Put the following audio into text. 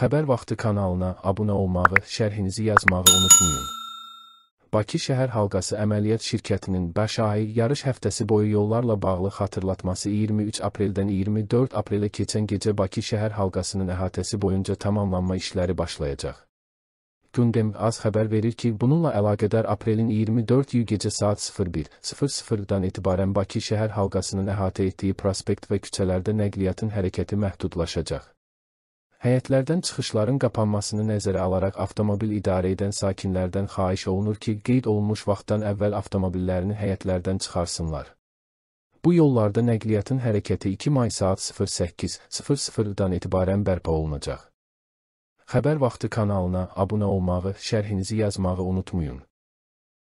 Xəbər vaxtı kanalına abunə olmağı, şərhinizi yazmağı unutmayın. Bakı Şəhər Halqası Əməliyyat Şirkətinin 5 ayı yarış həftəsi boyu yollarla bağlı xatırlatması 23 apreldən 24 aprelə keçən gecə Bakı Şəhər Halqasının əhatəsi boyunca tamamlanma işləri başlayacaq. Gündem az xəbər verir ki, bununla əlaqədar aprelin 24-yü gecə saat 01:00-dan etibarən Bakı şəhər halqasının əhatə etdiyi prospekt və küçələrdə nəqliyyatın hərəkəti məhdudlaşacaq. Həyətlərdən çıxışların qapanmasını nəzərə alaraq avtomobil idarə edən sakinlərdən xahiş olunur ki, qeyd olunmuş vaxtdan əvvəl avtomobillərini həyətlərdən çıxarsınlar. Bu yollarda nəqliyyatın hərəkəti 2 may saat 08:00-dan etibarən bərpa olunacaq. Xəbər vaxtı kanalına abunə olmağı, şərhinizi yazmağı unutmayın.